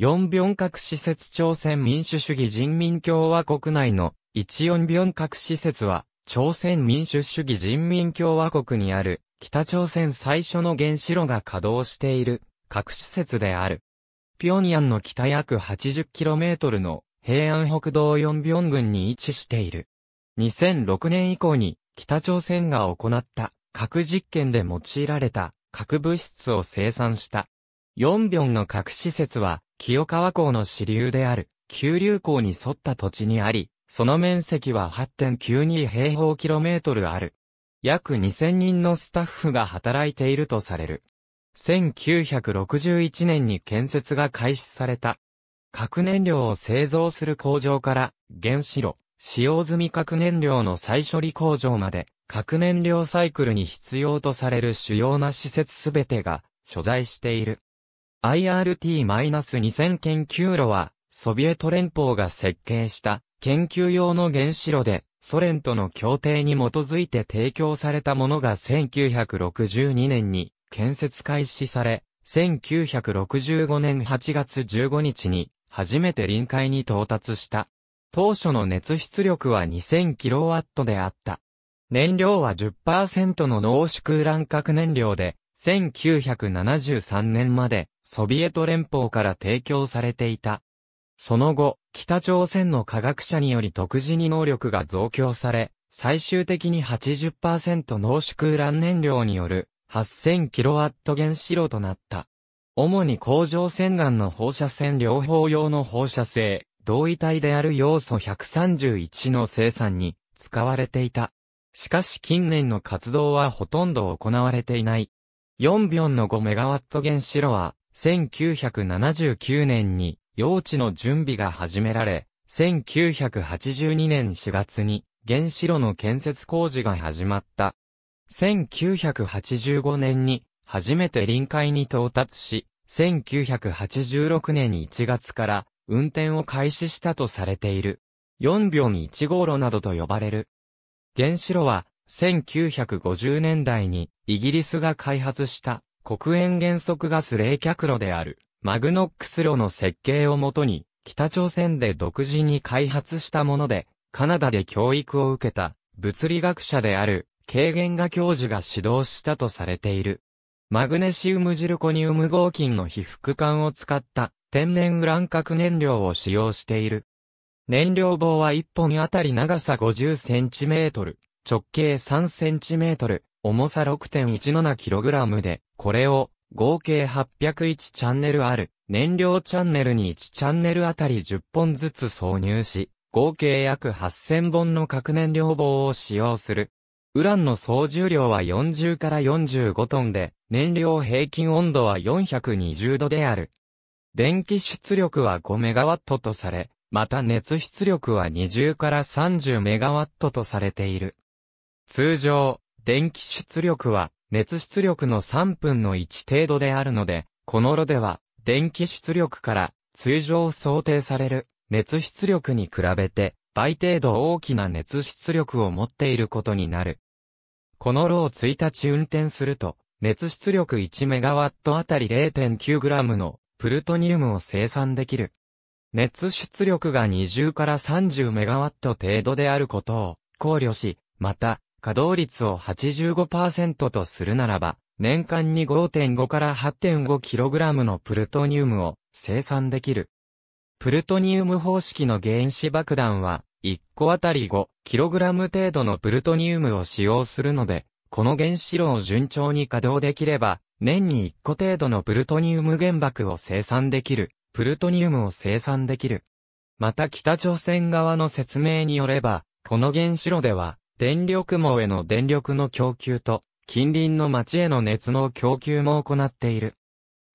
四病核施設朝鮮民主主義人民共和国内の一四病核施設は、朝鮮民主主義人民共和国にある、北朝鮮最初の原子炉が稼働している、核施設である。ピョンヤンの北約 80km の平安北道四病群に位置している。2006年以降に北朝鮮が行った核実験で用いられた核物質を生産した四ンの核施設は、清川港の支流である、九流港に沿った土地にあり、その面積は8.92平方キロメートルある。約2000人のスタッフが働いているとされる。1961年に建設が開始された。核燃料を製造する工場から、原子炉、使用済み核燃料の再処理工場まで、核燃料サイクルに必要とされる主要な施設すべてが所在している。IRT-2000 研究炉は、ソビエト連邦が設計した研究用の原子炉で、ソ連との協定に基づいて提供されたものが1962年に建設開始され、1965年8月15日に初めて臨界に到達した。当初の熱出力は 2000kW であった。燃料は10%の濃縮ン核燃料で、1973年までソビエト連邦から提供されていた。その後、北朝鮮の科学者により独自に能力が増強され、最終的に80%濃縮ウラン燃料による 8000kW 原子炉となった。主に甲状腺がんの放射線療法用の放射性、同位体である要素131の生産に使われていた。しかし近年の活動はほとんど行われていない。4秒の5ット原子炉は、1979年に、用地の準備が始められ、1982年4月に、原子炉の建設工事が始まった。1985年に、初めて臨海に到達し、1986年1月から、運転を開始したとされている。4秒に1号炉などと呼ばれる。原子炉は、1950年代にイギリスが開発した黒煙原則ガス冷却炉であるマグノックス炉の設計をもとに北朝鮮で独自に開発したものでカナダで教育を受けた物理学者である軽減が教授が指導したとされている。マグネシウムジルコニウム合金の被覆管を使った天然ウラン核燃料を使用している。燃料棒は1本あたり長さ50センチメートル、直径3センチメートル、重さ 6.17kg で、これを合計801チャンネルある燃料チャンネルに1チャンネルあたり10本ずつ挿入し、合計約8000本の核燃料棒を使用する。ウランの総重量は40から45トンで、燃料平均温度は420度である。電気出力は5メガワットとされ、また熱出力は20から30メガワットとされている。通常、電気出力は熱出力の3分の1程度であるので、この炉では電気出力から通常想定される熱出力に比べて倍程度大きな熱出力を持っていることになる。この炉を1日運転すると、熱出力1ットあたり 0.9g のプルトニウムを生産できる。熱出力が20から3 0ット程度であることを考慮し、また、稼働率を85%とするならば、年間に5.5から 8.5kg のプルトニウムを生産できる。プルトニウム方式の原子爆弾は、1個あたり 5kg 程度のプルトニウムを使用するので、この原子炉を順調に稼働できれば、年に1個程度のプルトニウム原爆を生産できる、プルトニウムを生産できる。また北朝鮮側の説明によれば、この原子炉では、電力網への電力の供給と、近隣の町への熱の供給も行っている。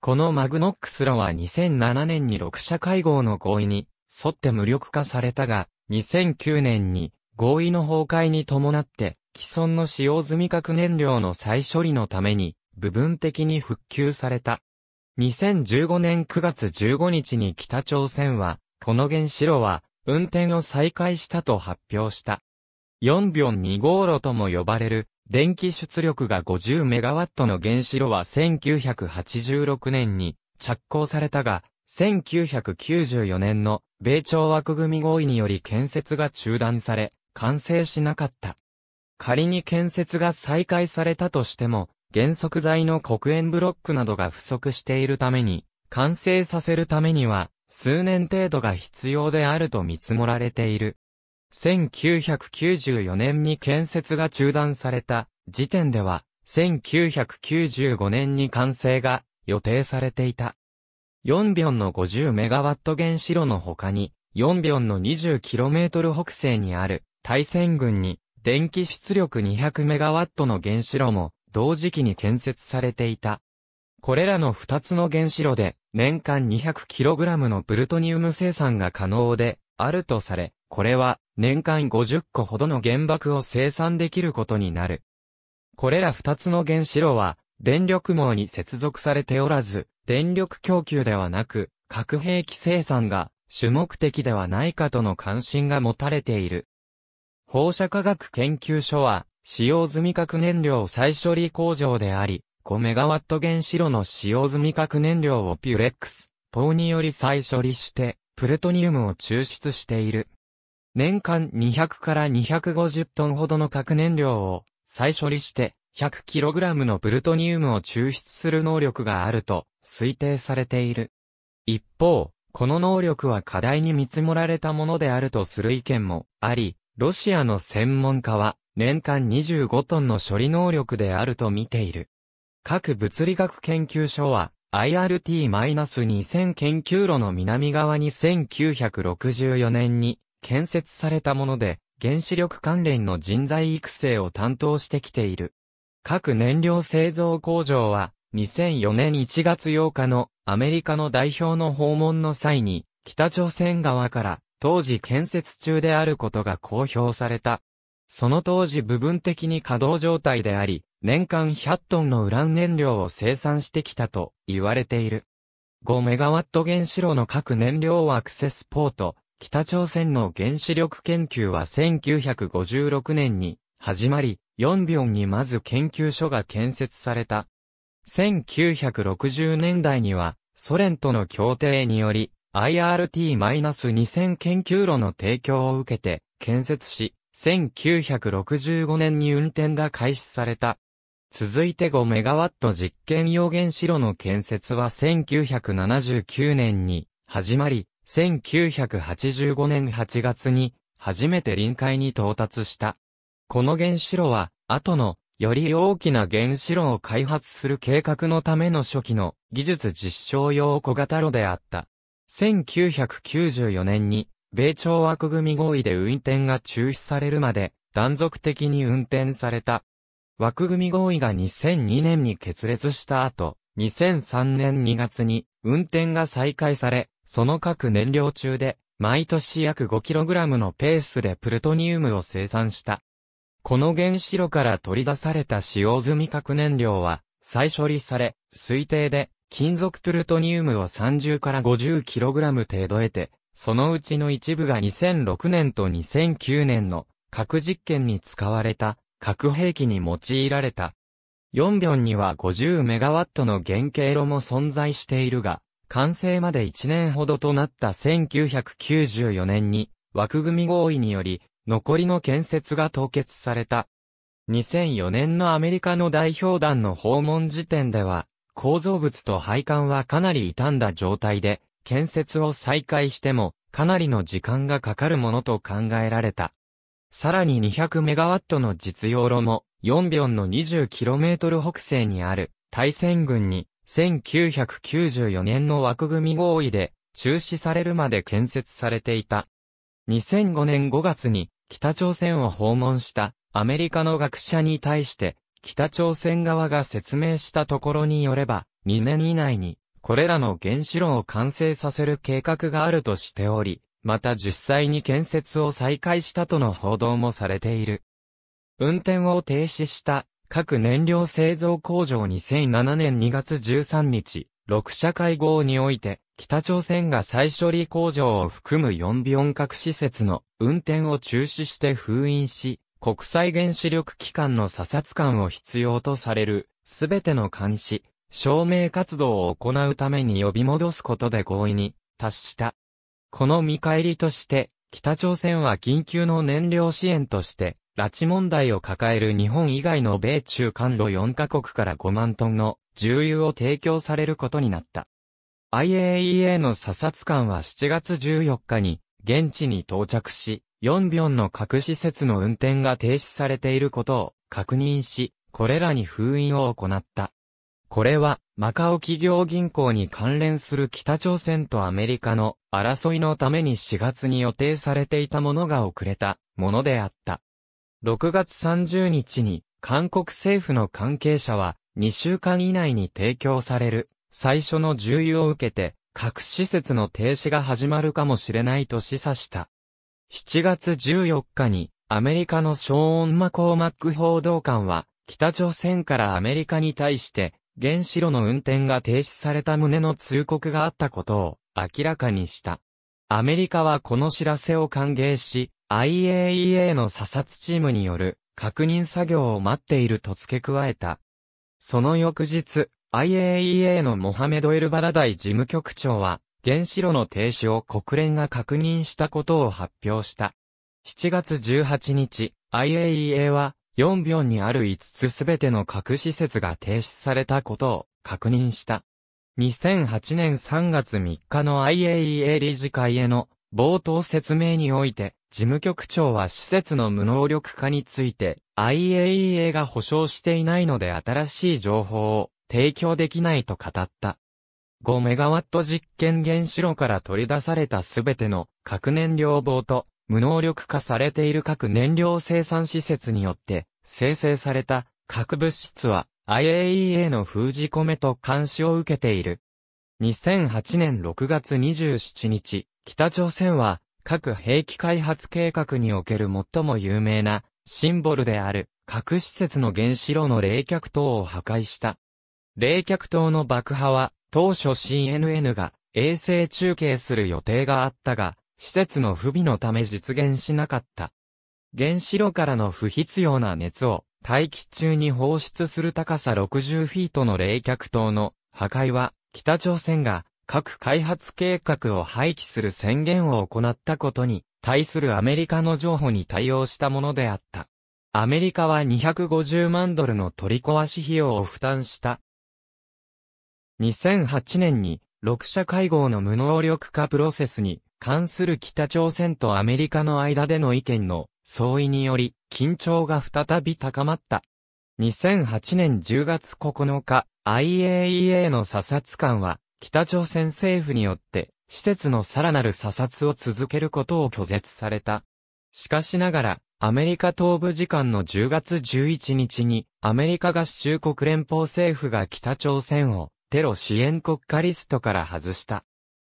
このマグノックスロは2007年に6社会合の合意に沿って無力化されたが、2009年に合意の崩壊に伴って既存の使用済み核燃料の再処理のために部分的に復旧された。2015年9月15日に北朝鮮は、この原子炉は運転を再開したと発表した。4秒2炉とも呼ばれる、電気出力が5 0ットの原子炉は1986年に着工されたが、1994年の米朝枠組合意により建設が中断され、完成しなかった。仮に建設が再開されたとしても、原則材の黒煙ブロックなどが不足しているために、完成させるためには、数年程度が必要であると見積もられている。1994年に建設が中断された時点では、1995年に完成が予定されていた。4秒の50メガワット原子炉の他に、4秒の2 0トル北西にある大戦軍に電気出力2 0 0ットの原子炉も同時期に建設されていた。これらの2つの原子炉で年間2 0 0ラムのプルトニウム生産が可能であるとされ、これは年間50個ほどの原爆を生産できることになる。これら2つの原子炉は、電力網に接続されておらず、電力供給ではなく、核兵器生産が主目的ではないかとの関心が持たれている。放射科学研究所は、使用済み核燃料再処理工場であり、5メガワット原子炉の使用済み核燃料をピュレックス、ポーにより再処理して、プルトニウムを抽出している。年間200から250トンほどの核燃料を再処理して 100kg のプルトニウムを抽出する能力があると推定されている。一方、この能力は課題に見積もられたものであるとする意見もあり、ロシアの専門家は年間25トンの処理能力であると見ている。各物理学研究所は IRT-2000 研究路の南側に1964年に建設されたもので、原子力関連の人材育成を担当してきている。各燃料製造工場は、2004年1月8日のアメリカの代表の訪問の際に、北朝鮮側から当時建設中であることが公表された。その当時部分的に稼働状態であり、年間100トンのウラン燃料を生産してきたと言われている。5メガワット原子炉の各燃料アクセスポート、北朝鮮の原子力研究は1956年に始まり、ヨンビョンにまず研究所が建設された。1960年代には、ソ連との協定により、IRT-2000 研究路の提供を受けて建設し、1965年に運転が開始された。続いて5ット実験用原子炉の建設は1979年に始まり、1985年8月に初めて臨界に到達した。この原子炉は、後のより大きな原子炉を開発する計画のための初期の技術実証用小型炉であった。1994年に、米朝枠組合意で運転が中止されるまで、断続的に運転された。枠組合意が2002年に決裂した後、2003年2月に運転が再開され、その各燃料中で、毎年約 5kg のペースでプルトニウムを生産した。この原子炉から取り出された使用済み核燃料は、再処理され、推定で、金属プルトニウムを30から 50kg 程度得て、そのうちの一部が2006年と2009年の核実験に使われた核兵器に用いられた。4秒には5 0ットの原型炉も存在しているが、完成まで1年ほどとなった1994年に、枠組み合意により、残りの建設が凍結された。2004年のアメリカの代表団の訪問時点では、構造物と配管はかなり傷んだ状態で、建設を再開しても、かなりの時間がかかるものと考えられた。さらに2 0 0ットの実用炉も、4秒の 20km 北西にある、大戦軍に1994年の枠組み合意で中止されるまで建設されていた。2005年5月に北朝鮮を訪問したアメリカの学者に対して北朝鮮側が説明したところによれば2年以内にこれらの原子炉を完成させる計画があるとしており、また実際に建設を再開したとの報道もされている。運転を停止した各燃料製造工場2007年2月13日、6社会合において、北朝鮮が再処理工場を含む4ビオン核施設の運転を中止して封印し、国際原子力機関の査察官を必要とされる、すべての監視、証明活動を行うために呼び戻すことで合意に達した。この見返りとして、北朝鮮は緊急の燃料支援として、拉致問題を抱える日本以外の米中韓路4カ国から5万トンの重油を提供されることになった。IAEA の査察官は7月14日に現地に到着し、4秒の核施設の運転が停止されていることを確認し、これらに封印を行った。これは、マカオ企業銀行に関連する北朝鮮とアメリカの争いのために4月に予定されていたものが遅れたものであった。6月30日に韓国政府の関係者は2週間以内に提供される最初の重油を受けて各施設の停止が始まるかもしれないと示唆した。7月14日にアメリカのショーン・マコーマック報道官は北朝鮮からアメリカに対して原子炉の運転が停止された旨の通告があったことを明らかにした。アメリカはこの知らせを歓迎し、IAEA の査察チームによる確認作業を待っていると付け加えた。その翌日、IAEA のモハメド・エル・バラダイ事務局長は、原子炉の停止を国連が確認したことを発表した。7月18日、IAEA は、4秒にある5つすべての核施設が停止されたことを確認した。2008年3月3日の IAEA 理事会への冒頭説明において、事務局長は施設の無能力化について IAEA が保証していないので新しい情報を提供できないと語った。5メガワット実験原子炉から取り出されたすべての核燃料棒と無能力化されている核燃料生産施設によって生成された核物質は IAEA の封じ込めと監視を受けている。2008年6月27日、北朝鮮は核兵器開発計画における最も有名なシンボルである核施設の原子炉の冷却塔を破壊した。冷却塔の爆破は当初 CNN が衛星中継する予定があったが、施設の不備のため実現しなかった。原子炉からの不必要な熱を大気中に放出する高さ60フィートの冷却塔の破壊は北朝鮮が核開発計画を廃棄する宣言を行ったことに対するアメリカの譲歩に対応したものであった。アメリカは250万ドルの取り壊し費用を負担した。2008年に6社会合の無能力化プロセスに関する北朝鮮とアメリカの間での意見の相違により緊張が再び高まった。2008年10月9日、IAEA の査察官は北朝鮮政府によって、施設のさらなる査察を続けることを拒絶された。しかしながら、アメリカ東部時間の10月11日に、アメリカ合衆国連邦政府が北朝鮮をテロ支援国家リストから外した。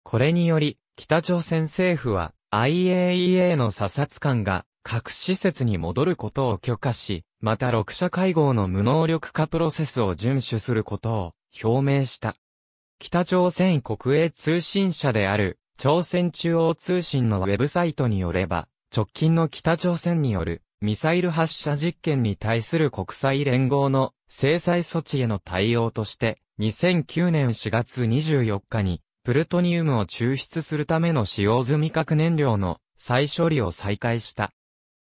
これにより、北朝鮮政府は IAEA の査察官が各施設に戻ることを許可し、また6者会合の無能力化プロセスを遵守することを表明した。北朝鮮国営通信社である朝鮮中央通信のウェブサイトによれば、直近の北朝鮮によるミサイル発射実験に対する国際連合の制裁措置への対応として、2009年4月24日にプルトニウムを抽出するための使用済み核燃料の再処理を再開した。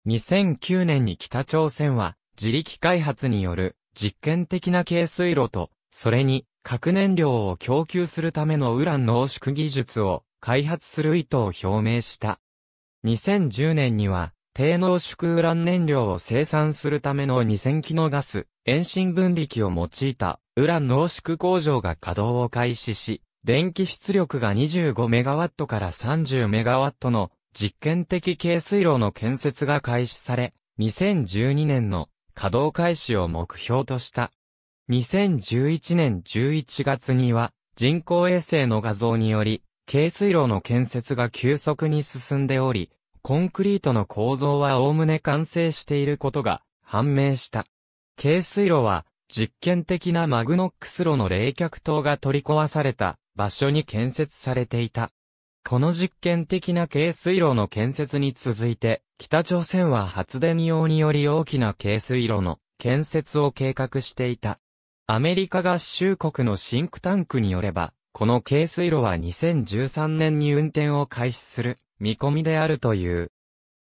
2009年に北朝鮮は自力開発による実験的な軽水炉と、それに核燃料を供給するためのウラン濃縮技術を開発する意図を表明した。2010年には、低濃縮ウラン燃料を生産するための2000基のガス、遠心分離器を用いたウラン濃縮工場が稼働を開始し、電気出力が2 5ットから3 0ットの実験的軽水炉の建設が開始され、2012年の稼働開始を目標とした。2011年11月には人工衛星の画像により、軽水路の建設が急速に進んでおり、コンクリートの構造は概ね完成していることが判明した。軽水路は実験的なマグノックス炉の冷却塔が取り壊された場所に建設されていた。この実験的な軽水炉の建設に続いて、北朝鮮は発電用により大きな軽水炉の建設を計画していた。アメリカ合衆国のシンクタンクによれば、この軽水路は2013年に運転を開始する見込みであるという。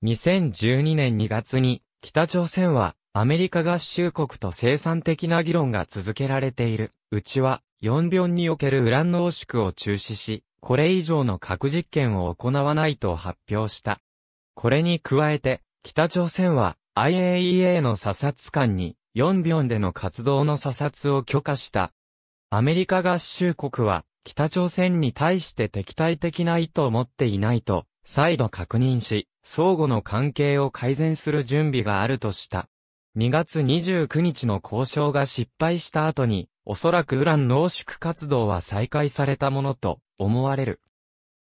2012年2月に北朝鮮はアメリカ合衆国と生産的な議論が続けられているうちは4秒におけるウラン濃縮を中止し、これ以上の核実験を行わないと発表した。これに加えて北朝鮮は IAEA の査察官に4秒での活動の査察を許可した。アメリカ合衆国は、北朝鮮に対して敵対的な意図を持っていないと、再度確認し、相互の関係を改善する準備があるとした。2月29日の交渉が失敗した後に、おそらくウラン濃縮活動は再開されたものと思われる。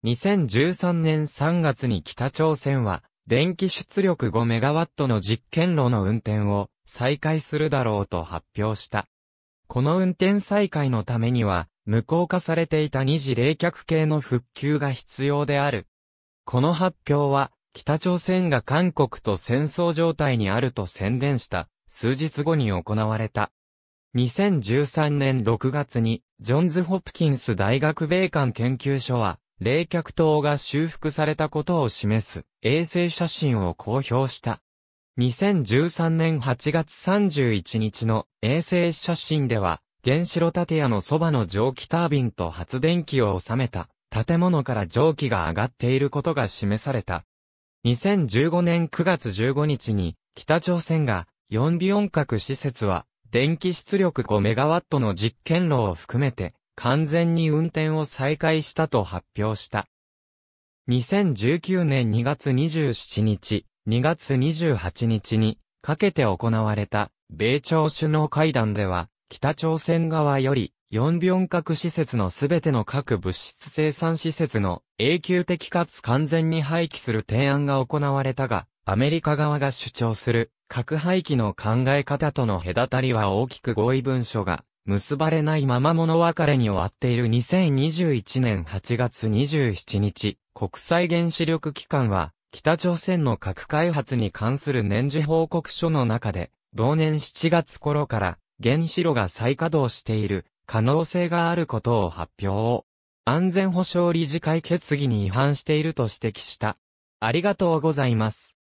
2013年3月に北朝鮮は、電気出力5ットの実験炉の運転を再開するだろうと発表した。この運転再開のためには、無効化されていた二次冷却系の復旧が必要である。この発表は、北朝鮮が韓国と戦争状態にあると宣伝した数日後に行われた。2013年6月に、ジョンズ・ホプキンス大学米韓研究所は、冷却塔が修復されたことを示す衛星写真を公表した。2013年8月31日の衛星写真では、原子炉建屋のそばの蒸気タービンと発電機を収めた、建物から蒸気が上がっていることが示された。2015年9月15日に、北朝鮮が、4ビ音核施設は、電気出力 5MW の実験炉を含めて、完全に運転を再開したと発表した。2019年2月27日、2月28日にかけて行われた米朝首脳会談では、北朝鮮側より、4病核施設のすべての核物質生産施設の永久的かつ完全に廃棄する提案が行われたが、アメリカ側が主張する核廃棄の考え方との隔たりは大きく合意文書が結ばれないまま物別れに終わっている2021年8月27日、国際原子力機関は北朝鮮の核開発に関する年次報告書の中で、同年7月頃から原子炉が再稼働している可能性があることを発表。安全保障理事会決議に違反していると指摘した。ありがとうございます。